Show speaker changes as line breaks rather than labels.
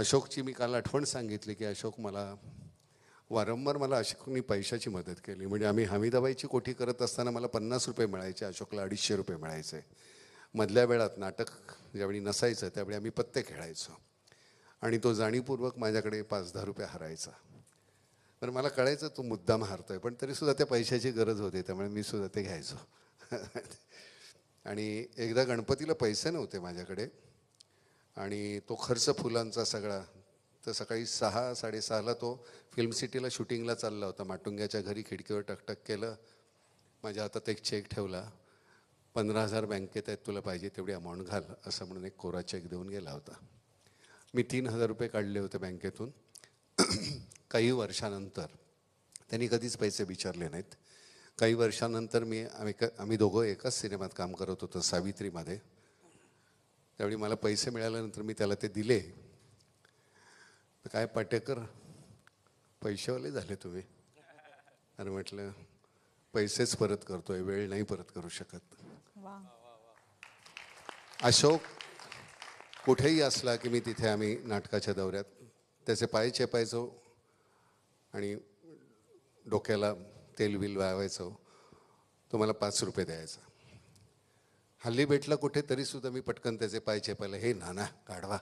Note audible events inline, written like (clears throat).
अशोकची मी काल आठवण सांगितली की अशोक मला वारंवार मला अशोकनी पैशाची मदत केली म्हणजे आम्ही हमीदाबाईची कोठी करत असताना मला पन्नास रुपये मिळायचे अशोकला अडीचशे रुपये मिळायचे मधल्या वेळात नाटक ज्यावेळी नसायचं त्यावेळी आम्ही पत्ते खेळायचो आणि तो जाणीवपूर्वक माझ्याकडे पाच दहा रुपये हरायचा तर मला कळायचं तो मुद्दाम हारतोय पण तरीसुद्धा त्या पैशाची गरज होती त्यामुळे मी सुद्धा ते घ्यायचो (laughs) आणि एकदा गणपतीला पैसे नव्हते माझ्याकडे आणि तो खर्च फुलांचा सगळा तर सकाळी सहा साडेसहाला तो फिल्म सिटीला शूटिंगला चालला होता माटुंग्याच्या घरी खिडकीवर टकटक केलं माझ्या हातात एक चेक ठेवला पंधरा हजार बँकेत आहेत तुला पाहिजे तेवढी अमाऊंट घाल असं म्हणून एक कोरा चेक देऊन गेला होता मी तीन हजार रुपये काढले होते बँकेतून (clears throat) काही वर्षानंतर त्यांनी कधीच पैसे विचारले नाहीत काही वर्षानंतर मी आम्ही आम्ही दोघं एकाच सिनेमात काम करत होतो सावित्रीमध्ये त्यावेळी मला पैसे मिळाल्यानंतर मी त्याला ते दिले तर काय पाटेकर पैशावाले झाले तुम्ही अरे म्हटलं पैसेच परत करतोय वेळ नाही परत करू शकत अशोक कुठेही असला की मी तिथे आम्ही नाटकाच्या दौऱ्यात त्याचे पाय चेपायचो आणि डोक्याला तेल बिल वावायचो तो मला पाच रुपये द्यायचा हल्ली भेटलं कुठे तरी सुद्धा मी पटकन त्याचे पाय पहिले हे नाना काढवा